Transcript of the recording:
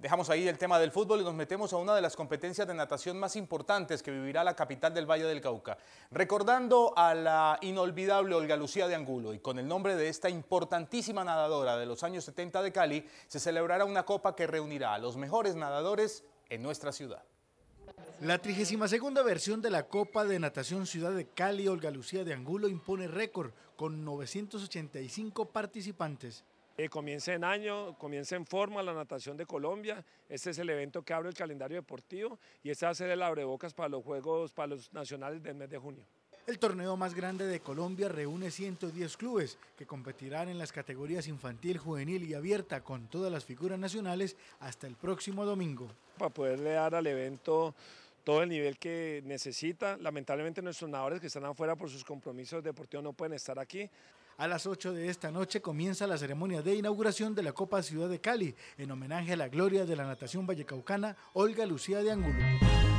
Dejamos ahí el tema del fútbol y nos metemos a una de las competencias de natación más importantes que vivirá la capital del Valle del Cauca. Recordando a la inolvidable Olga Lucía de Angulo y con el nombre de esta importantísima nadadora de los años 70 de Cali, se celebrará una copa que reunirá a los mejores nadadores en nuestra ciudad. La 32 versión de la Copa de Natación Ciudad de Cali Olga Lucía de Angulo impone récord con 985 participantes. Eh, comienza en año, comienza en forma la natación de Colombia. Este es el evento que abre el calendario deportivo y este va a ser el abrebocas para los Juegos, para los nacionales del mes de junio. El torneo más grande de Colombia reúne 110 clubes que competirán en las categorías infantil, juvenil y abierta con todas las figuras nacionales hasta el próximo domingo. Para poderle dar al evento todo el nivel que necesita, lamentablemente nuestros nadadores que están afuera por sus compromisos deportivos no pueden estar aquí. A las 8 de esta noche comienza la ceremonia de inauguración de la Copa Ciudad de Cali, en homenaje a la gloria de la natación vallecaucana Olga Lucía de Angulo.